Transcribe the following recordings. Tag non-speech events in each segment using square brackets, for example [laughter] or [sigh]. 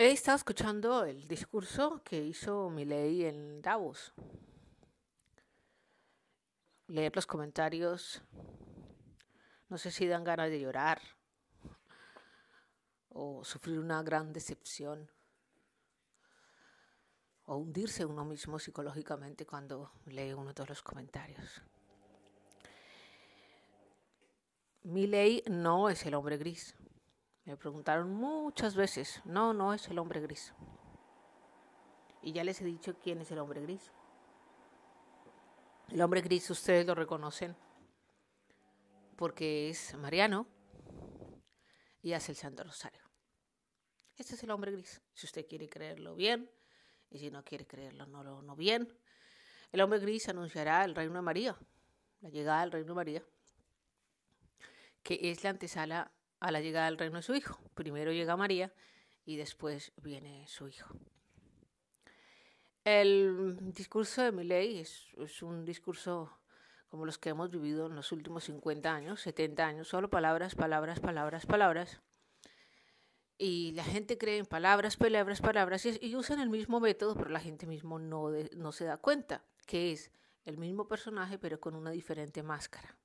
He estado escuchando el discurso que hizo Milei en Davos. Leer los comentarios, no sé si dan ganas de llorar o sufrir una gran decepción o hundirse uno mismo psicológicamente cuando lee uno de los comentarios. Milei no es el hombre gris. Me preguntaron muchas veces, no, no es el hombre gris. Y ya les he dicho quién es el hombre gris. El hombre gris ustedes lo reconocen porque es Mariano y hace el Santo Rosario. Este es el hombre gris, si usted quiere creerlo bien y si no quiere creerlo no, lo, no bien. El hombre gris anunciará el reino de María, la llegada del reino de María, que es la antesala a la llegada del reino de su hijo. Primero llega María y después viene su hijo. El discurso de Milley es, es un discurso como los que hemos vivido en los últimos 50 años, 70 años, solo palabras, palabras, palabras, palabras. Y la gente cree en palabras, palabras, palabras, y, usan el mismo método, pero la gente mismo no se da cuenta que es el mismo personaje, pero con una diferente máscara.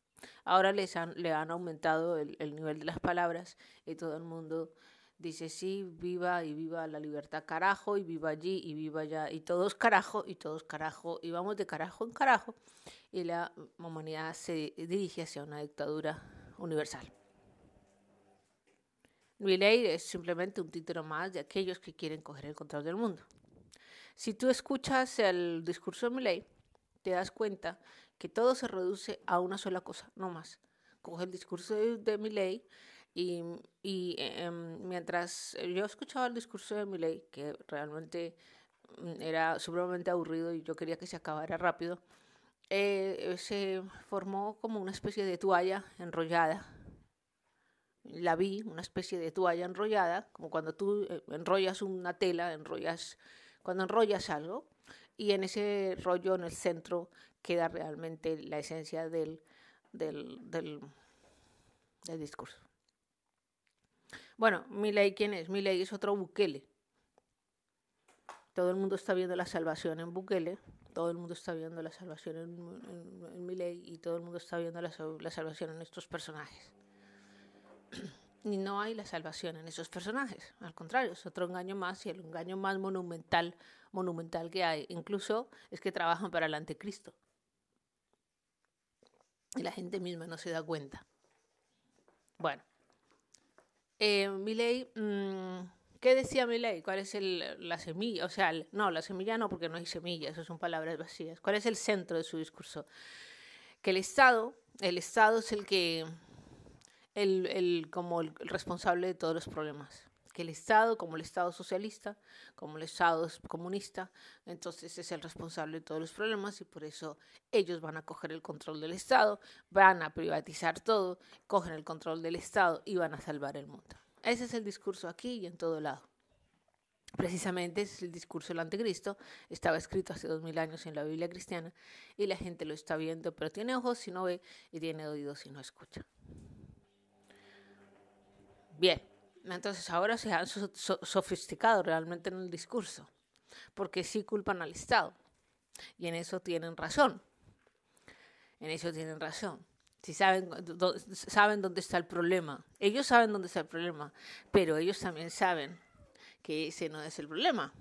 Ahora les han, le han aumentado el, el nivel de las palabras y todo el mundo dice sí, viva y viva la libertad, carajo, y viva allí y viva allá, y todos carajo, y todos carajo, y vamos de carajo en carajo, y la humanidad se dirige hacia una dictadura universal. ley es simplemente un título más de aquellos que quieren coger el control del mundo. Si tú escuchas el discurso de ley, te das cuenta que todo se reduce a una sola cosa, no más. Coge el discurso de, mi ley y, em, mientras eh, yo escuchaba el discurso de ley que realmente mm, era supremamente aburrido y yo quería que se acabara rápido, eh, eh, se formó como una especie de toalla enrollada. La vi, una especie de toalla enrollada, como cuando tú enrollas una tela, enrollas, cuando enrollas algo, y en ese rollo, en el centro, queda realmente la esencia del, del, discurso. Bueno, ¿Miley ¿quién es? Miley es otro Bukele. Todo el mundo está viendo la salvación en Bukele, todo el mundo está viendo la salvación en, Miley. y todo el mundo está viendo la salvación en estos personajes y no hay la salvación en esos personajes. Al contrario, es otro engaño más y el engaño más monumental, monumental que hay. Incluso es que trabajan para el anticristo. Y la gente misma no se da cuenta. Bueno, eh, mm, ¿qué decía Miley? ¿Cuál es la semilla? O sea, no, la semilla no, porque no hay semillas, eso son palabras vacías. ¿Cuál es el centro de su discurso? Que el Estado, el Estado es el que el, como el, responsable de todos los problemas que el Estado, como el Estado socialista, como el Estado comunista, entonces es el responsable de todos los problemas y por eso ellos van a coger el control del Estado, van a privatizar todo, cogen el control del Estado y van a salvar el mundo. Ese es el discurso aquí y en todo lado. Precisamente ese es el discurso del anticristo, estaba escrito hace dos mil años en la Biblia cristiana y la gente lo está viendo, pero tiene ojos si no ve y tiene oídos si no escucha. Bien, entonces ahora se han sofisticado realmente en el discurso, porque sí culpan al Estado, y en eso tienen razón, en eso tienen razón. Si saben, saben dónde está el problema, ellos saben dónde está el problema, pero ellos también saben que ese no es el problema.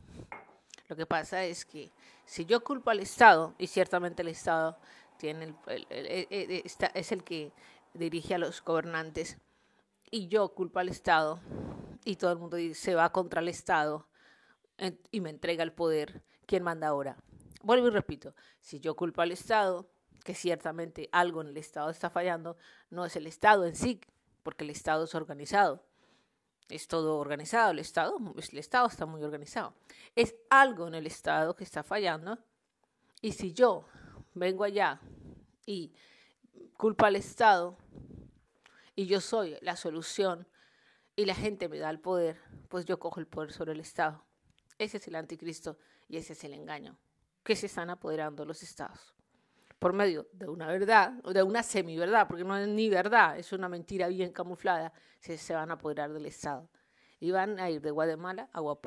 Lo que pasa es que si yo culpo al Estado, y ciertamente el Estado tiene e, e, e, es el que dirige a los gobernantes, y yo culpo al Estado y todo el mundo se va contra el Estado y me entrega el poder, ¿quién manda ahora? Vuelvo y repito, si yo culpo al Estado, que ciertamente algo en el Estado está fallando, no es el Estado en sí, porque el Estado es organizado. Es todo organizado, el Estado, el Estado está muy organizado. Es algo en el Estado que está fallando. Y si yo vengo allá y culpo al Estado, y yo soy la solución y la gente me da el poder, pues yo cojo el poder sobre el Estado. Ese es el anticristo y ese es el engaño que se están apoderando los estados por medio de una verdad, o de una semi-verdad, porque no es ni verdad, es una mentira bien camuflada, se, se van a apoderar del Estado. Y van a ir de Guatemala a, Guap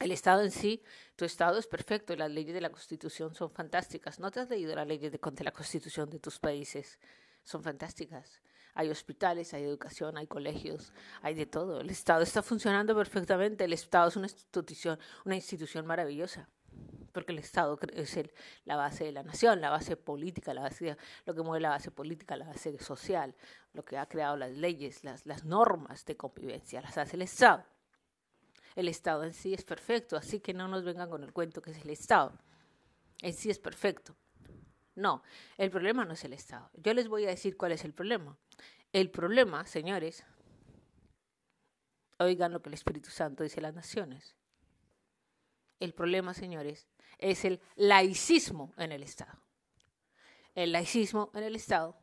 El Estado en sí, tu Estado es perfecto, las leyes de la Constitución son fantásticas. ¿No te has leído las leyes de, contra la Constitución de tus países? son fantásticas. Hay hospitales, hay educación, hay colegios, hay de todo. El Estado está funcionando perfectamente. El Estado es una institución, una institución maravillosa, porque el Estado es el, la base de la nación, la base política, la base, lo que mueve la base política, la base social, lo que ha creado las leyes, las, las normas de convivencia, las hace el Estado. El Estado en sí es perfecto, así que no nos vengan con el cuento que es el Estado. En sí es perfecto no, el problema no es el Estado. Yo les voy a decir cuál es el problema. El problema, señores, oigan lo que el Espíritu Santo dice a las naciones. El problema, señores, es el laicismo en el Estado. El laicismo en el Estado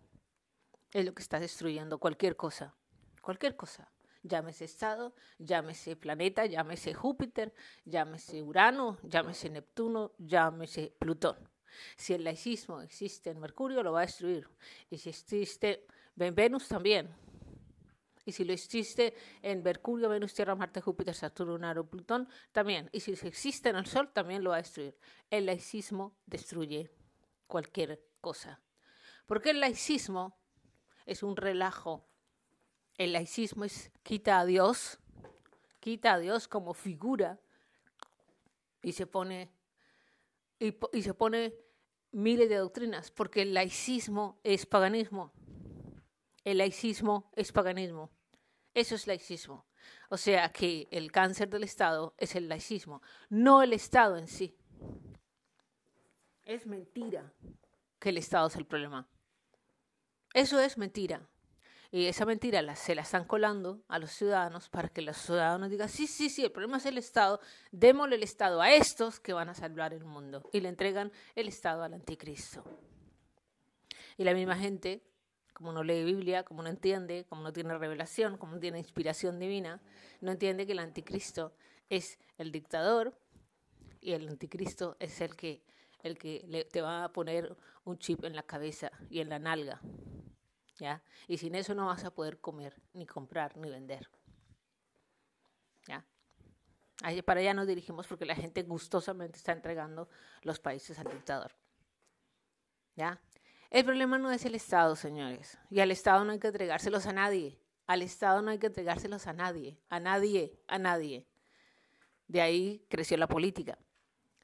es lo que está destruyendo cualquier cosa, cualquier cosa. Llámese Estado, llámese planeta, llámese Júpiter, llámese Urano, llámese Neptuno, llámese Plutón. Si el laicismo existe en Mercurio, lo va a destruir. Y si existe en Venus, también. Y si lo existe en Mercurio, Venus, Tierra, Marte, Júpiter, Saturno, Naro, Plutón, también. Y si existe en el Sol, también lo va a destruir. El laicismo destruye cualquier cosa. Porque el laicismo es un relajo. El laicismo es quita a Dios, quita a Dios como figura y se pone y, se pone miles de doctrinas, porque el laicismo es paganismo. El laicismo es paganismo. Eso es laicismo. O sea que el cáncer del Estado es el laicismo, no el Estado en sí. Es mentira que el Estado es el problema. Eso es mentira. Y esa mentira se la están colando a los ciudadanos para que los ciudadanos digan, sí, sí, sí, el problema es el Estado, démosle el Estado a estos que van a salvar el mundo. Y le entregan el Estado al anticristo. Y la misma gente, como no lee Biblia, como no entiende, como no tiene revelación, como no tiene inspiración divina, no entiende que el anticristo es el dictador y el anticristo es el que el que le, te va a poner un chip en la cabeza y en la nalga y sin eso no vas a poder comer, ni comprar, ni vender. ¿Ya? para allá nos dirigimos porque la gente gustosamente está entregando los países al dictador. ¿Ya? El problema no es el Estado, señores. Y al Estado no hay que entregárselos a nadie. Al Estado no hay que entregárselos a nadie. A nadie, a nadie. De ahí creció la política.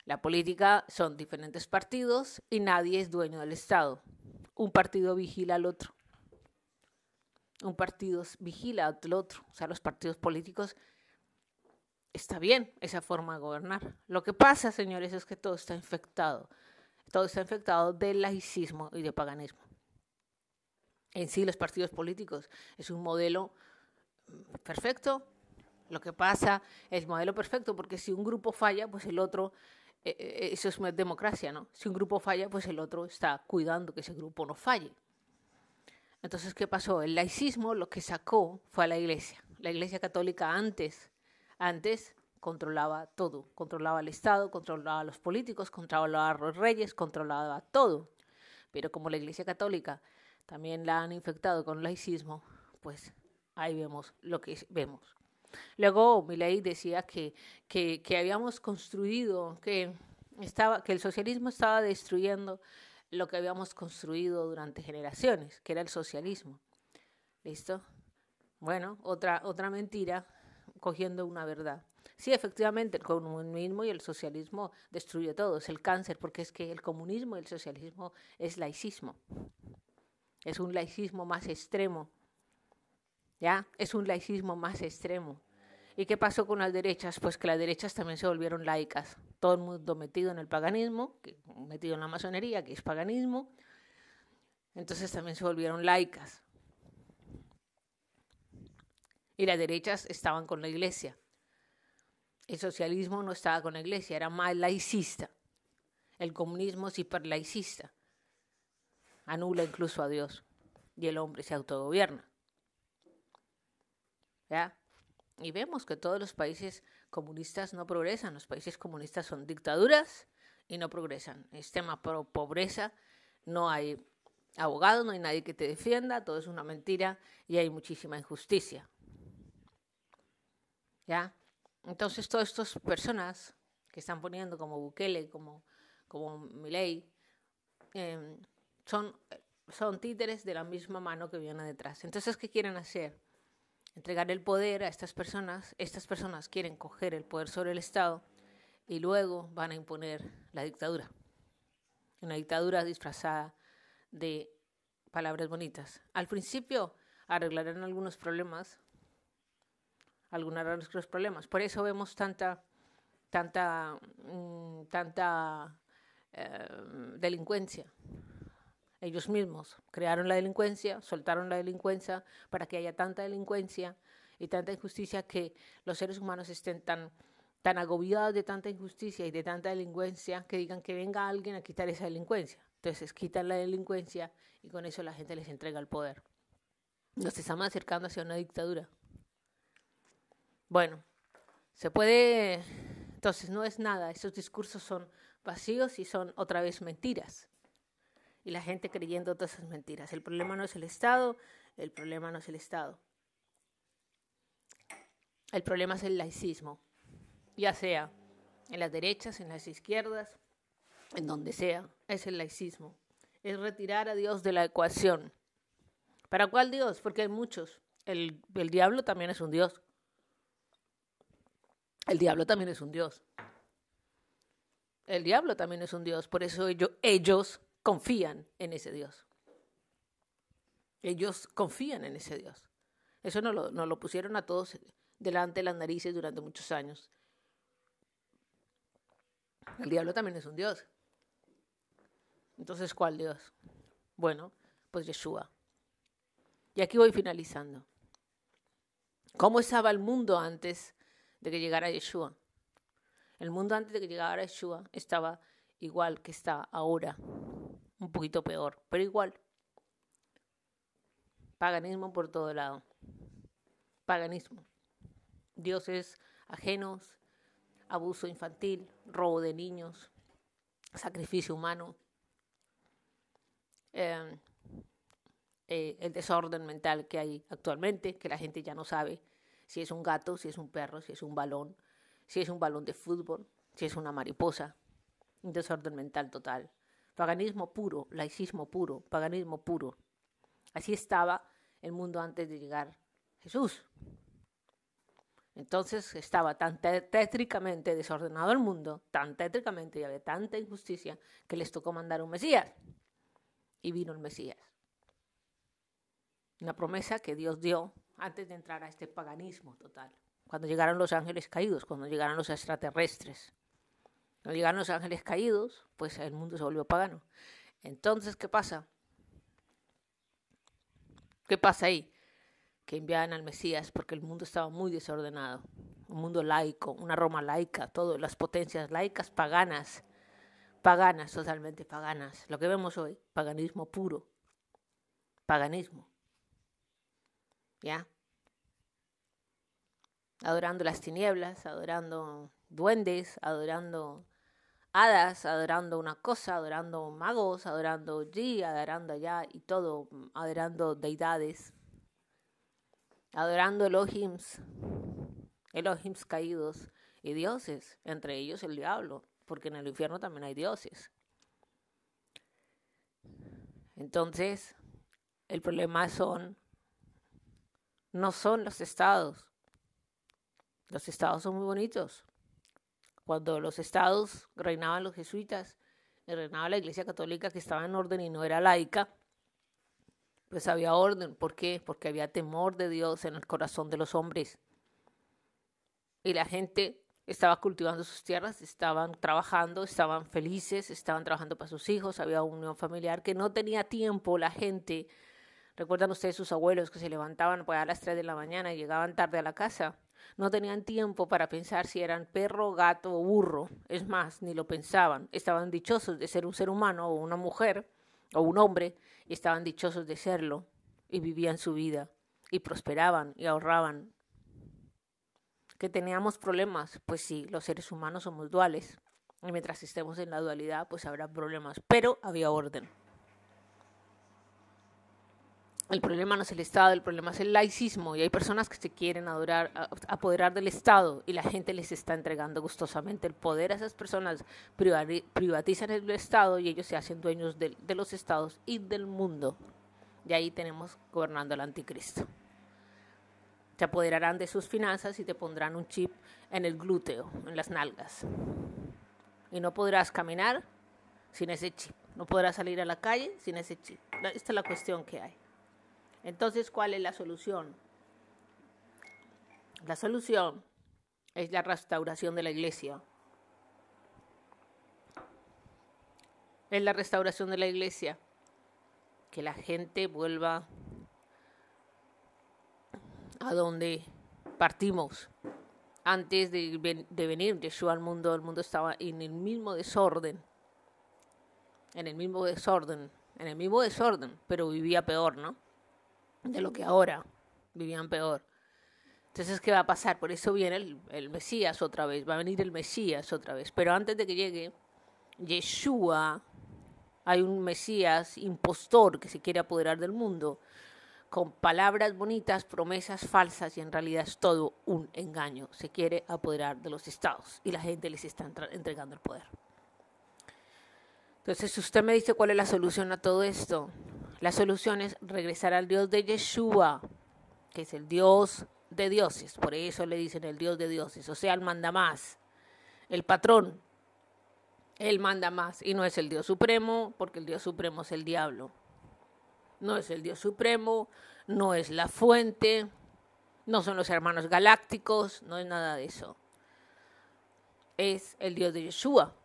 La política son diferentes partidos y nadie es dueño del Estado. Un partido vigila al otro un partido vigila al otro. O sea, los partidos políticos está bien esa forma de gobernar. Lo que pasa, señores, es que todo está infectado. Todo está infectado del laicismo y del paganismo. En sí, los partidos políticos es un modelo mm, perfecto. Lo que pasa es modelo perfecto, porque si un grupo falla, pues el otro, eh, eh, eso es democracia, ¿no? Si un grupo falla, pues el otro está cuidando que ese grupo no falle. Entonces, ¿qué pasó? El laicismo lo que sacó fue a la iglesia. La iglesia católica antes, antes controlaba todo, controlaba el Estado, controlaba a los políticos, controlaba a los reyes, controlaba todo. Pero como la iglesia católica también la han infectado con laicismo, pues ahí vemos lo que vemos. Luego Milei decía que, que, que habíamos construido, que, estaba, que el socialismo estaba destruyendo lo que habíamos construido durante generaciones, que era el socialismo. ¿Listo? Bueno, otra, otra mentira cogiendo una verdad. Sí, efectivamente, el comunismo y el socialismo destruye todo, es el cáncer, porque es que el comunismo y el socialismo es laicismo. Es un laicismo más extremo. ¿Ya? Es un laicismo más extremo. ¿Y qué pasó con las derechas? Pues que las derechas también se volvieron laicas. Todo el mundo metido en el paganismo, metido en la masonería, que es paganismo. Entonces también se volvieron laicas. Y las derechas estaban con la iglesia. El socialismo no estaba con la iglesia, era más laicista. El comunismo es laicista. Anula incluso a Dios. Y el hombre se autogobierna. ¿Ya? Y vemos que todos los países comunistas no progresan, los países comunistas son dictaduras y no progresan. Sistema pro pobreza, no hay abogado no hay nadie que te defienda, todo es una mentira y hay muchísima injusticia. ¿Ya? Entonces, todas estas personas que están poniendo como Bukele, como, como Milei, em, son, son títeres de la misma mano que viene detrás. Entonces, ¿qué quieren hacer? entregar el poder a estas personas, estas personas quieren coger el poder sobre el Estado y luego van a imponer la dictadura. Una dictadura disfrazada de palabras bonitas. Al principio arreglarán algunos problemas, algunos problemas. Por eso vemos tanta, tanta, mm, tanta eh, delincuencia, ellos mismos. Crearon la delincuencia, soltaron la delincuencia para que haya tanta delincuencia y tanta injusticia que los seres humanos estén tan, tan agobiados de tanta injusticia y de tanta delincuencia que digan que venga alguien a quitar esa delincuencia. Entonces quitan la delincuencia y con eso la gente les entrega el poder. Nos estamos acercando hacia una dictadura. Bueno, se puede... Entonces no es nada, esos discursos son vacíos y son otra vez mentiras y la gente creyendo todas esas mentiras. El problema no es el Estado, el problema no es el Estado. El problema es el laicismo, ya sea en las derechas, en las izquierdas, en donde sea, es el laicismo. Es retirar a Dios de la ecuación. ¿Para cuál Dios? Porque hay muchos. El, diablo también es un Dios. El diablo también es un Dios. El diablo también es un Dios. Por eso ellos confían en ese Dios. Ellos confían en ese Dios. Eso nos lo, nos lo pusieron a todos delante de las narices durante muchos años. El diablo también es un Dios. Entonces, ¿cuál Dios? Bueno, pues Yeshua. Y aquí voy finalizando. ¿Cómo estaba el mundo antes de que llegara Yeshua? El mundo antes de que llegara Yeshua estaba igual que está ahora un poquito peor, pero igual. Paganismo por todo lado. Paganismo. Dioses ajenos, abuso infantil, robo de niños, sacrificio humano, em, eh, el desorden mental que hay actualmente, que la gente ya no sabe si es un gato, si es un perro, si es un balón, si es un balón de fútbol, si es una mariposa. Un desorden mental total. Paganismo puro, laicismo puro, paganismo puro. Así estaba el mundo antes de llegar Jesús. Entonces estaba tan tétricamente desordenado el mundo, tan tétricamente y había tanta injusticia que les tocó mandar un Mesías. Y vino el Mesías. Una promesa que Dios dio antes de entrar a este paganismo total. Cuando llegaron los ángeles caídos, cuando llegaron los extraterrestres llegaron los ángeles caídos, pues el mundo se volvió pagano. Entonces, ¿qué pasa? ¿Qué pasa ahí? Que enviaban al Mesías porque el mundo estaba muy desordenado. Un mundo laico, una Roma laica, todas las potencias laicas paganas, paganas, totalmente paganas. Lo que vemos hoy, paganismo puro, paganismo. ¿Ya? Adorando las tinieblas, adorando duendes, adorando adorando una cosa, adorando magos, adorando allí, adorando allá y todo, mm, adorando deidades, adorando Elohims, Elohims caídos y dioses, entre ellos el diablo, porque en el infierno también hay dioses. Entonces, el problema son, no son los estados. Los estados son muy bonitos, cuando los estados reinaban los jesuitas, reinaba la Iglesia Católica que estaba en orden y no era laica, pues había orden. ¿Por qué? Porque había temor de Dios en el corazón de los hombres. Y la gente estaba cultivando sus tierras, estaban trabajando, estaban felices, estaban trabajando para sus hijos, había unión familiar que no tenía tiempo la gente. Recuerdan ustedes sus abuelos que se levantaban a las 3 de la mañana y llegaban tarde a la casa no tenían tiempo para pensar si eran perro, gato o burro. Es más, ni lo pensaban. Estaban dichosos de ser un ser humano o una mujer o un hombre y estaban dichosos de serlo y vivían su vida y prosperaban y ahorraban. Que teníamos problemas, pues sí, los seres humanos somos duales y mientras estemos en la dualidad, pues habrá problemas, pero había orden el problema no es el Estado, el problema es el laicismo y hay personas que se quieren adorar, apoderar del Estado y la gente les está entregando gustosamente el poder a esas personas, privatizan el Estado y ellos se hacen dueños de, de los estados y del mundo. Y ahí tenemos gobernando al anticristo. Te apoderarán de sus finanzas y te pondrán un chip en el glúteo, en las nalgas. Y no podrás caminar sin ese chip. No podrás salir a la calle sin ese chip. Esta es la cuestión que hay. Entonces, ¿cuál es la solución? La solución es la restauración de la iglesia. Es la restauración de la iglesia. Que la gente vuelva a donde partimos. Antes de, venir Yeshua al mundo, el mundo estaba en el mismo desorden. En el mismo desorden. En el mismo desorden, pero vivía peor, ¿no? de lo que ahora vivían peor. Entonces, ¿qué va a pasar? Por eso viene el, Mesías otra vez, va a venir el Mesías otra vez. Pero antes de que llegue Yeshua, hay un Mesías impostor que se quiere apoderar del mundo con palabras bonitas, promesas falsas y en realidad es todo un engaño. Se quiere apoderar de los estados y la gente les está entregando el poder. Entonces, usted me dice cuál es la solución a todo esto, la solución es regresar al Dios de Yeshua, que es el Dios de dioses. Por eso le dicen el Dios de dioses. O sea, el manda más. El patrón. Él manda más. Y no es el Dios supremo, porque el Dios supremo es el diablo. No es el Dios supremo, no es la fuente, no son los hermanos galácticos, no es nada de eso. Es el Dios de Yeshua.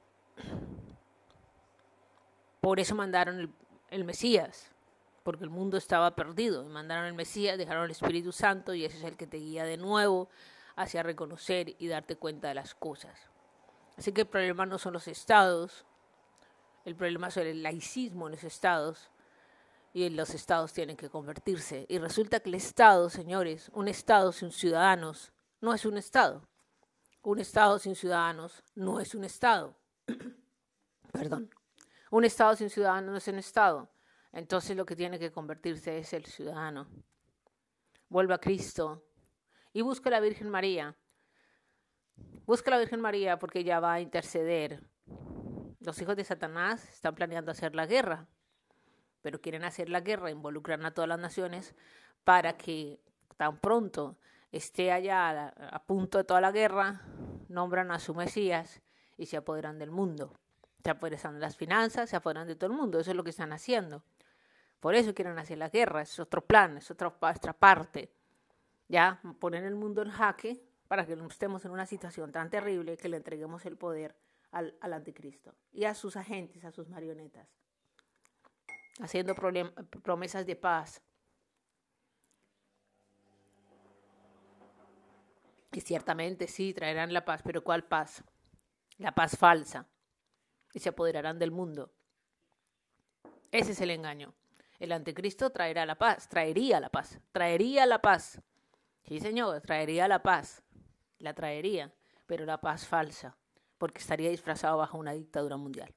Por eso mandaron el, el Mesías porque el mundo estaba perdido. Y mandaron el Mesías, dejaron el Espíritu Santo y ese es el que te guía de nuevo hacia reconocer y darte cuenta de las cosas. Así que el problema no son los estados, el problema es el laicismo en los estados y los estados tienen que convertirse. Y resulta que el estado, señores, un estado sin ciudadanos no es un estado. Un estado sin ciudadanos no es un estado. [coughs] Perdón. Un estado sin ciudadanos no es un estado entonces lo que tiene que convertirse es el ciudadano. Vuelva a Cristo y busca a la Virgen María. Busca a la Virgen María porque ella va a interceder. Los hijos de Satanás están planeando hacer la guerra, pero quieren hacer la guerra, involucran a todas las naciones para que tan pronto esté allá a punto de toda la guerra, nombran a su Mesías y se apoderan del mundo. Se apoderan de las finanzas, se apoderan de todo el mundo. Eso es lo que están haciendo. Por eso quieren hacer la guerra, es otro plan, es otra, otra parte. Ya, poner el mundo en jaque para que no estemos en una situación tan terrible que le entreguemos el poder al, al anticristo y a sus agentes, a sus marionetas, haciendo promesas de paz. Y ciertamente sí, traerán la paz, pero ¿cuál paz? La paz falsa. Y se apoderarán del mundo. Ese es el engaño el anticristo traerá la paz, traería la paz, traería la paz. Sí, señor, traería la paz, la traería, pero la paz falsa, porque estaría disfrazado bajo una dictadura mundial.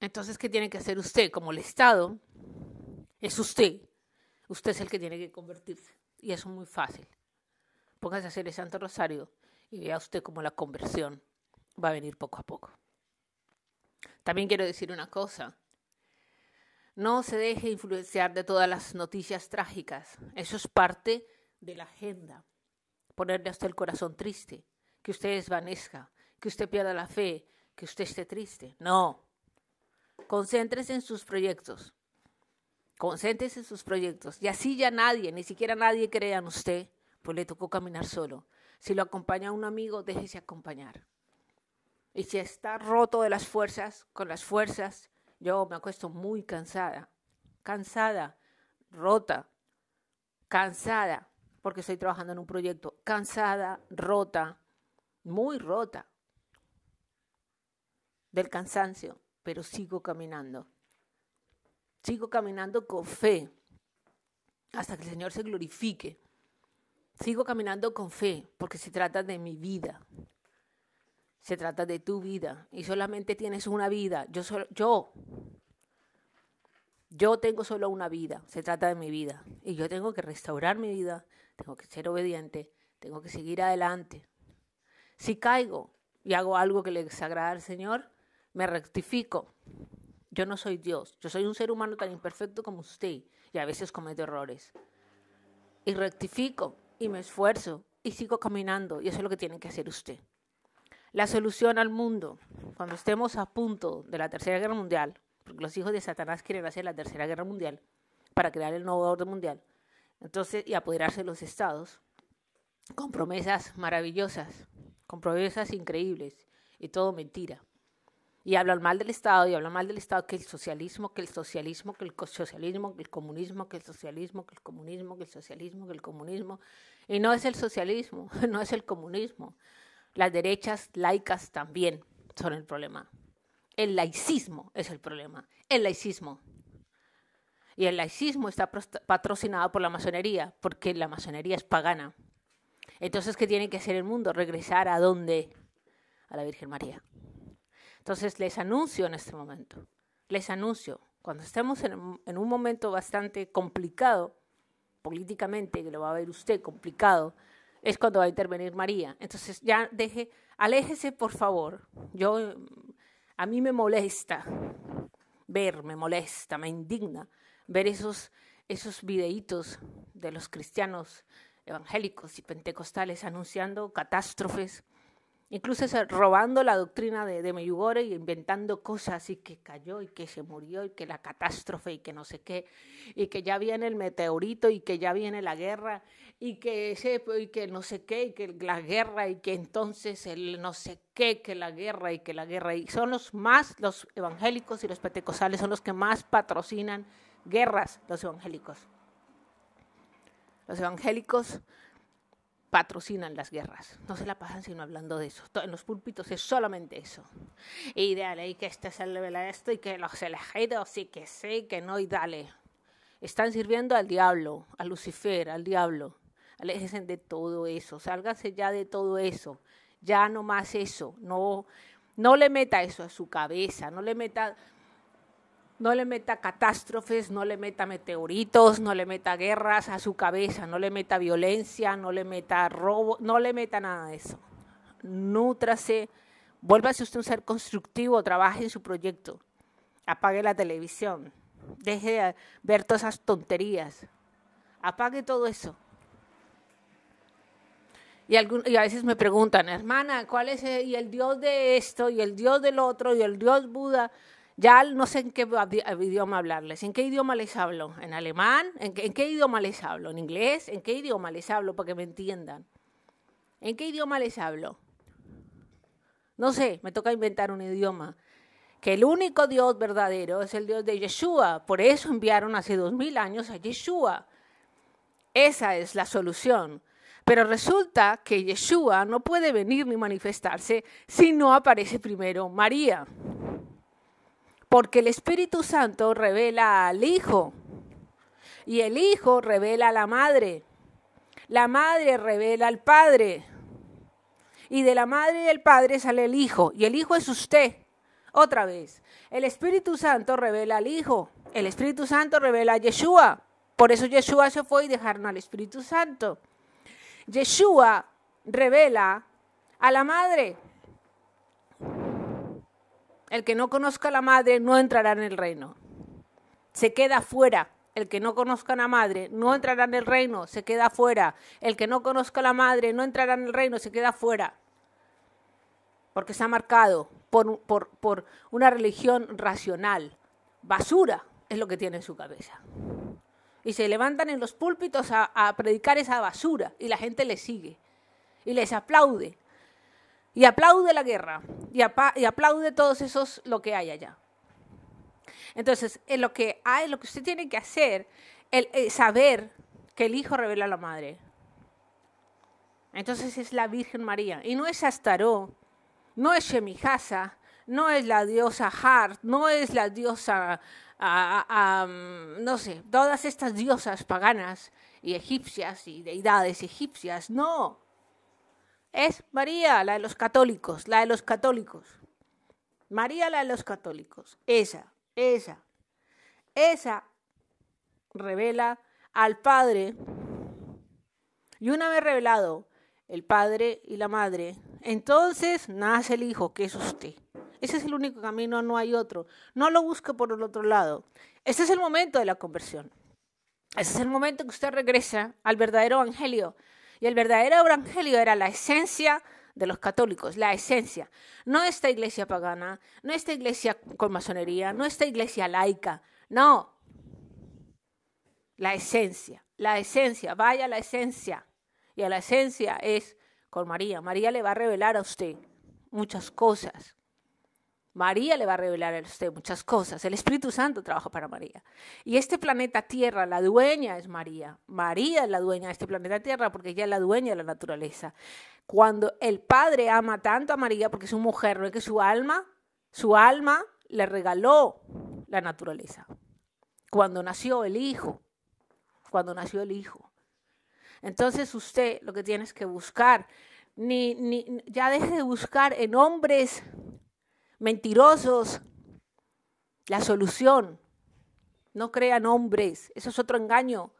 Entonces, ¿qué tiene que hacer usted como el Estado? Es usted. Usted es el que tiene que convertirse. Y eso es muy fácil. Póngase a hacer el Santo Rosario y vea usted cómo la conversión va a venir poco a poco. También quiero decir una cosa. No se deje influenciar de todas las noticias trágicas. Eso es parte de la agenda. Ponerle hasta el corazón triste, que usted desvanezca, que usted pierda la fe, que usted esté triste. No. Concéntrese en sus proyectos. Concéntrese en sus proyectos. Y así ya nadie, ni siquiera nadie crea en usted, pues le tocó caminar solo. Si lo acompaña un amigo, déjese acompañar. Y si está roto de las fuerzas, con las fuerzas, yo me acuesto muy cansada, cansada, rota, cansada, porque estoy trabajando en un proyecto, cansada, rota, muy rota del cansancio, pero sigo caminando. Sigo caminando con fe hasta que el Señor se glorifique. Sigo caminando con fe, porque se trata de mi vida. Se trata de tu vida y solamente tienes una vida. Yo, solo, yo, yo tengo solo una vida. Se trata de mi vida y yo tengo que restaurar mi vida. Tengo que ser obediente. Tengo que seguir adelante. Si caigo y hago algo que le desagrada al Señor, me rectifico. Yo no soy Dios. Yo soy un ser humano tan imperfecto como usted y a veces cometo errores. Y rectifico y me esfuerzo y sigo caminando y eso es lo que tiene que hacer usted la solución al mundo cuando estemos a punto de la Tercera Guerra Mundial, porque los hijos de Satanás quieren hacer la Tercera Guerra Mundial para crear el nuevo orden mundial, entonces y apoderarse de los estados con promesas maravillosas, con promesas increíbles y todo mentira. Y hablan mal del Estado y habla mal del Estado que el socialismo, que el socialismo, que el socialismo, que el comunismo, que el socialismo, que el comunismo, que el socialismo, que el comunismo. Y no es el socialismo, [laughs] no es el comunismo. Las derechas laicas también son el problema. El laicismo es el problema. El laicismo. Y el laicismo está patrocinado por la masonería, porque la masonería es pagana. Entonces, ¿qué tiene que hacer el mundo? Regresar a dónde? A la Virgen María. Entonces, les anuncio en este momento, les anuncio, cuando estemos en, en un momento bastante complicado, políticamente, que lo va a ver usted complicado, es cuando va a intervenir María. Entonces ya deje, aléjese por favor. Yo, a mí me molesta ver, me molesta, me indigna ver esos, esos videitos de los cristianos evangélicos y pentecostales anunciando catástrofes Incluso robando la doctrina de, de Meyugore y inventando cosas y que cayó y que se murió y que la catástrofe y que no sé qué y que ya viene el meteorito y que ya viene la guerra y que, y que no sé qué y que la guerra y que entonces el no sé qué, que la guerra y que la guerra y son los más, los evangélicos y los pentecostales son los que más patrocinan guerras, los evangélicos. Los evangélicos patrocinan las guerras. No se la pasan sino hablando de eso. En los púlpitos es solamente eso. Y dale, y que este nivel de esto, y que los elegidos, y que sí, que no, y dale. Están sirviendo al diablo, a Lucifer, al diablo. Aléjense de todo eso, sálganse ya de todo eso. Ya no más eso. No, no le meta eso a su cabeza, no le meta no le meta catástrofes, no le meta meteoritos, no le meta guerras a su cabeza, no le meta violencia, no le meta robo, no le meta nada de eso. Nútrase, vuélvase usted un ser constructivo, trabaje en su proyecto, apague la televisión, deje de ver todas esas tonterías, apague todo eso. Y, a veces me preguntan, hermana, ¿cuál es y el Dios de esto, y el Dios del otro, y el Dios Buda? ya no sé en qué eh, idioma hablarles. ¿En qué idioma les hablo? ¿En alemán? ¿En qué, idioma les hablo? ¿En inglés? ¿En qué idioma les hablo para que me entiendan? ¿En qué idioma les hablo? No sé, me toca inventar un idioma. Que el único Dios verdadero es el Dios de Yeshua. Por eso enviaron hace dos mil años a Yeshua. Esa es la solución. Pero resulta que Yeshua no puede venir ni manifestarse si no aparece primero María. Porque el Espíritu Santo revela al Hijo y el Hijo revela a la Madre. La Madre revela al Padre. Y de la Madre y del Padre sale el Hijo. Y el Hijo es usted. Otra vez, el Espíritu Santo revela al Hijo. El Espíritu Santo revela a Yeshua. Por eso Yeshua se fue y dejaron al Espíritu Santo. Yeshua revela a la Madre. El que no conozca a la madre no entrará en el reino. Se queda fuera. El que no conozca a la madre no entrará en el reino, se queda fuera. El que no conozca a la madre no entrará en el reino, se queda fuera. Porque está marcado por, una religión racional. Basura es lo que tiene en su cabeza. Y se levantan en los púlpitos a, a predicar esa basura y la gente les sigue y les aplaude y aplaude la guerra y, aplaude todos esos lo que hay allá. Entonces, en lo que hay, lo que usted tiene que hacer, el, eh, saber que el hijo revela a la madre. Entonces es la Virgen María y no es Astaró, no es Shemihaza, no es la diosa Hart, no es la diosa, mm, no sé, todas estas diosas paganas y egipcias y deidades egipcias, no es María, la de los católicos, la de los católicos. María, la de los católicos. Esa, esa, esa revela al Padre. Y una vez revelado el Padre y la Madre, entonces nace el Hijo, que es usted. Ese es el único camino, no hay otro. No lo busque por el otro lado. Este es el momento de la conversión. ese es el momento que usted regresa al verdadero Evangelio, y el verdadero evangelio era la esencia de los católicos, la esencia. No esta iglesia pagana, no esta iglesia con masonería, no esta iglesia laica, no. La esencia, la esencia, vaya la esencia. Y a la esencia es con María. María le va a revelar a usted muchas cosas. María le va a revelar a usted muchas cosas. El Espíritu Santo trabaja para María. Y este planeta Tierra, la dueña es María. María es la dueña de este planeta Tierra porque ella es la dueña de la naturaleza. Cuando el Padre ama tanto a María porque es su mujer, no es que su alma, su alma le regaló la naturaleza. Cuando nació el Hijo, cuando nació el Hijo. Entonces usted lo que tiene es que buscar, ni, ya deje de buscar en hombres mentirosos. La solución. No crean hombres. Eso es otro engaño.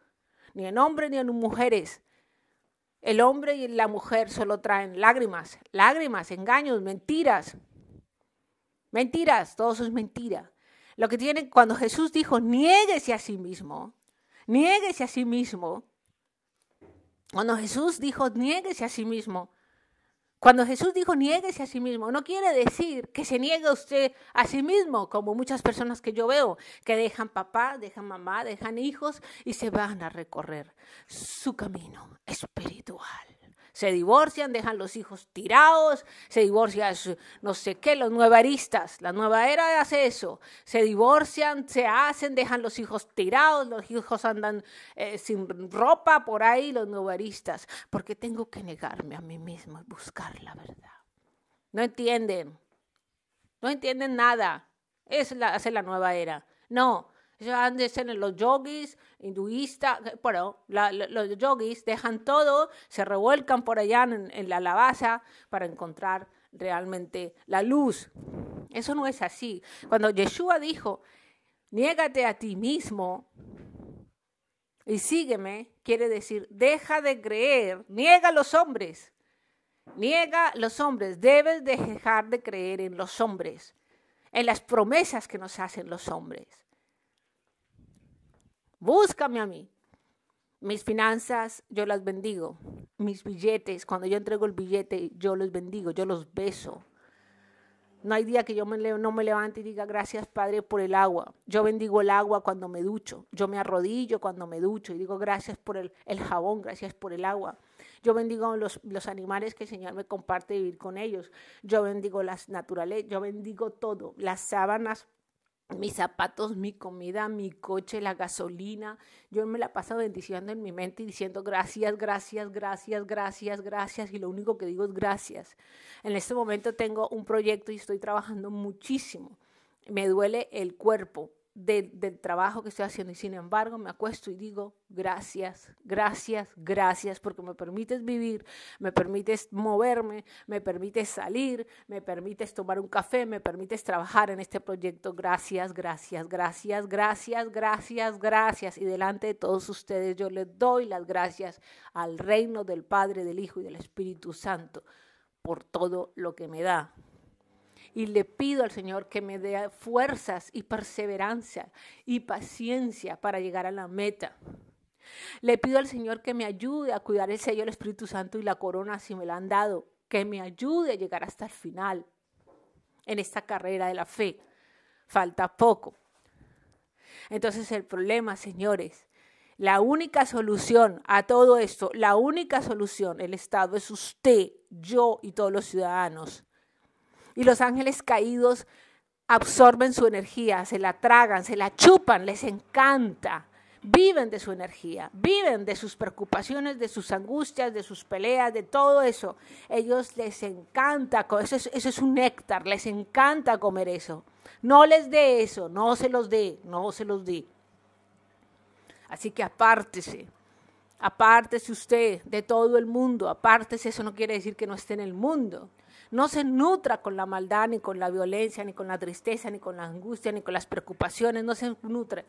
Ni en hombres ni en mujeres. El hombre y la mujer solo traen lágrimas, lágrimas, engaños, mentiras. Mentiras, todo eso es mentira. Lo que tiene cuando Jesús dijo, niéguese a sí mismo, niéguese a sí mismo. Cuando Jesús dijo, niéguese a sí mismo, cuando Jesús dijo nieguese a sí mismo, no quiere decir que se niegue usted a sí mismo, como muchas personas que yo veo, que dejan papá, dejan mamá, dejan hijos y se van a recorrer su camino espiritual se divorcian, dejan los hijos tirados, se divorcian, no sé qué, los nuevaristas, la nueva era hace eso, se divorcian, se hacen, dejan los hijos tirados, los hijos andan eh, sin ropa por ahí, los nuevaristas, porque tengo que negarme a mí mismo y buscar la verdad. No entienden, no entienden nada, es la, hace la nueva era. No, de ser los yogis hinduistas, eh, bueno, los yogis dejan todo, se revuelcan por allá en, la alabaza para encontrar realmente la luz. Eso no es así. Cuando Yeshua dijo, niégate a ti mismo y sígueme, quiere decir, deja de creer, niega a los hombres, niega a los hombres, debes dejar de creer en los hombres, en las promesas que nos hacen los hombres búscame a mí. Mis finanzas, yo las bendigo. Mis billetes, cuando yo entrego el billete, yo los bendigo, yo los beso. No hay día que yo no me levante y diga gracias Padre por el agua. Yo bendigo el agua cuando me ducho. Yo me arrodillo cuando me ducho y digo gracias por el, jabón, gracias por el agua. Yo bendigo los, los animales que el Señor me comparte vivir con ellos. Yo bendigo las naturalezas, yo bendigo todo, las sábanas mis zapatos, mi comida, mi coche, la gasolina. Yo me la paso bendiciendo en mi mente y diciendo gracias, gracias, gracias, gracias, gracias. Y lo único que digo es gracias. En este momento tengo un proyecto y estoy trabajando muchísimo. Me duele el cuerpo, del trabajo que estoy haciendo. Y sin embargo, me acuesto y digo, gracias, gracias, gracias, porque me permites vivir, me permites moverme, me permites salir, me permites tomar un café, me permites trabajar en este proyecto. Gracias, gracias, gracias, gracias, gracias, gracias. Y delante de todos ustedes yo les doy las gracias al reino del Padre, del Hijo y del Espíritu Santo por todo lo que me da y le pido al Señor que me dé fuerzas y perseverancia y paciencia para llegar a la meta. Le pido al Señor que me ayude a cuidar el sello del Espíritu Santo y la corona si me la han dado, que me ayude a llegar hasta el final en esta carrera de la fe. Falta poco. Entonces el problema, señores, la única solución a todo esto, la única solución, el Estado es usted, yo y todos los ciudadanos y los ángeles caídos absorben su energía, se la tragan, se la chupan, les encanta. Viven de su energía, viven de sus preocupaciones, de sus angustias, de sus peleas, de todo eso. Ellos les encanta, eso es, eso es un néctar, les encanta comer eso. No les dé eso, no se los dé, no se los dé. Así que apártese, apártese usted de todo el mundo, apártese, eso no quiere decir que no esté en el mundo, no se nutra con la maldad, ni con la violencia, ni con la tristeza, ni con la angustia, ni con las preocupaciones, no se nutre.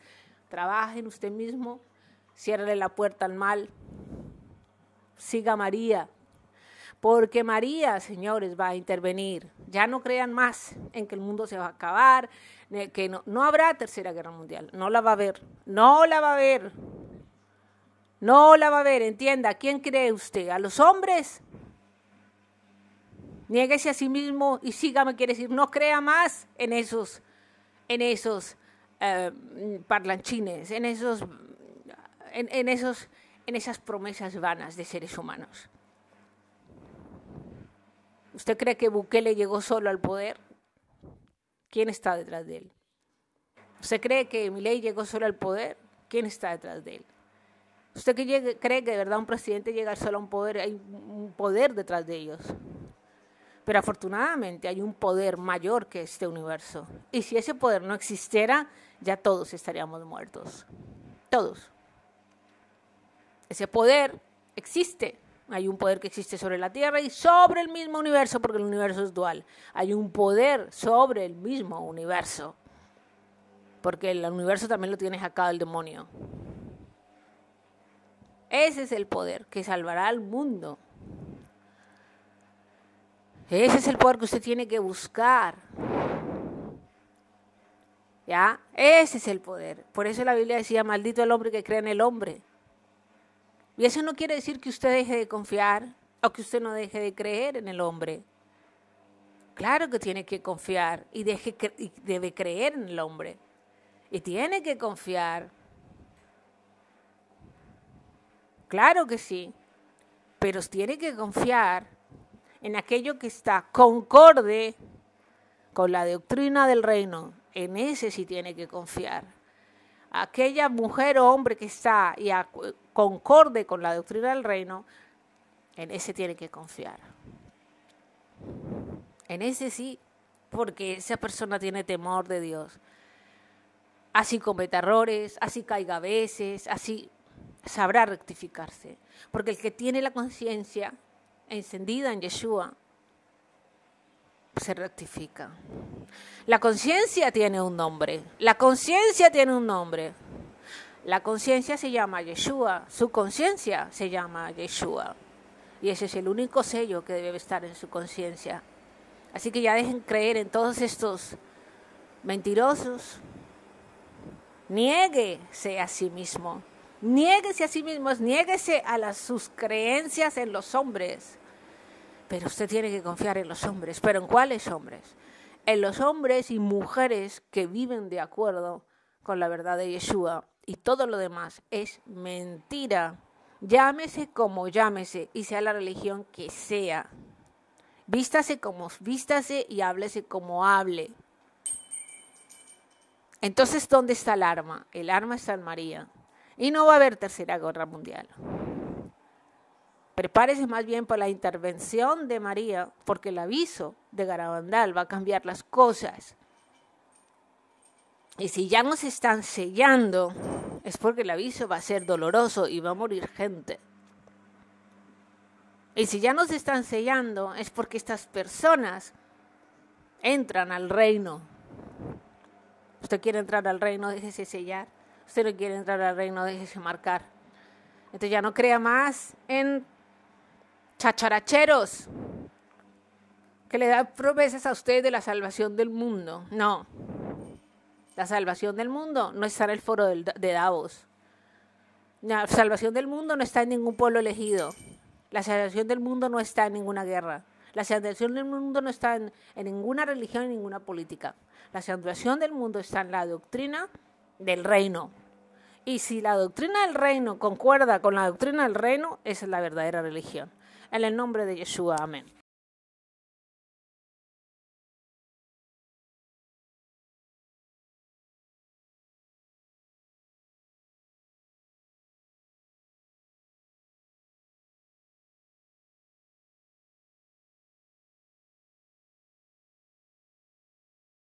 Trabajen en usted mismo, ciérrele la puerta al mal, siga a María, porque María, señores, va a intervenir. Ya no crean más en que el mundo se va a acabar, que no, habrá tercera guerra mundial, no la va a haber, no la va a haber. No la va a ver, entienda, quién cree usted? ¿A los hombres? niéguese a sí mismo y sígame, quiere decir, no crea más en esos, en esos eh, parlanchines, en esos, en, esos, en esas promesas vanas de seres humanos. ¿Usted cree que Bukele llegó solo al poder? ¿Quién está detrás de él? ¿Usted cree que Milei llegó solo al poder? ¿Quién está detrás de él? ¿Usted cree que de verdad un presidente llega solo a un poder? Hay un poder detrás de ellos. Pero afortunadamente hay un poder mayor que este universo. Y si ese poder no existiera, ya todos estaríamos muertos. Todos. Ese poder existe. Hay un poder que existe sobre la Tierra y sobre el mismo universo, porque el universo es dual. Hay un poder sobre el mismo universo, porque el universo también lo tiene sacado el demonio. Ese es el poder que salvará al mundo ese es el poder que usted tiene que buscar. ¿Ya? Ese es el poder. Por eso la Biblia decía, maldito el hombre que cree en el hombre. Y eso no quiere decir que usted deje de confiar o que usted no deje de creer en el hombre. Claro que tiene que confiar y, debe creer en el hombre. Y tiene que confiar. Claro que sí. Pero tiene que confiar en aquello que está concorde con la doctrina del reino, en ese sí tiene que confiar. Aquella mujer o hombre que está y concorde con la doctrina del reino, en ese tiene que confiar. En ese sí, porque esa persona tiene temor de Dios. Así comete errores, así caiga a veces, así sabrá rectificarse. Porque el que tiene la conciencia encendida en Yeshua se rectifica. La conciencia tiene un nombre. La conciencia tiene un nombre. La conciencia se llama Yeshua. Su conciencia se llama Yeshua. Y ese es el único sello que debe estar en su conciencia. Así que ya dejen creer en todos estos mentirosos. Niéguese a sí mismo. Niéguese a sí mismos, niéguese a las, sus creencias en los hombres. Pero usted tiene que confiar en los hombres. ¿Pero en cuáles hombres? En los hombres y mujeres que viven de acuerdo con la verdad de Yeshua. Y todo lo demás es mentira. Llámese como llámese y sea la religión que sea. Vístase como vístase y háblese como hable. Entonces, ¿dónde está el arma? El arma está en María. Y no va a haber tercera guerra mundial. Prepárese más bien por la intervención de María, porque el aviso de Garabandal va a cambiar las cosas. Y si ya nos están sellando, es porque el aviso va a ser doloroso y va a morir gente. Y si ya nos están sellando, es porque estas personas entran al reino. Usted quiere entrar al reino, déjese sellar usted no quiere entrar al reino, déjese marcar. Entonces ya no crea más en chacharacheros que le dan promesas a usted de la salvación del mundo. No. La salvación del mundo no está en el foro de Davos. La salvación del mundo no está en ningún pueblo elegido. La salvación del mundo no está en ninguna guerra. La salvación del mundo no está en, en ninguna religión, en ninguna política. La salvación del mundo está en la doctrina del reino. Y si la doctrina del reino concuerda con la doctrina del reino, esa es la verdadera religión. En el nombre de Yeshua, amén.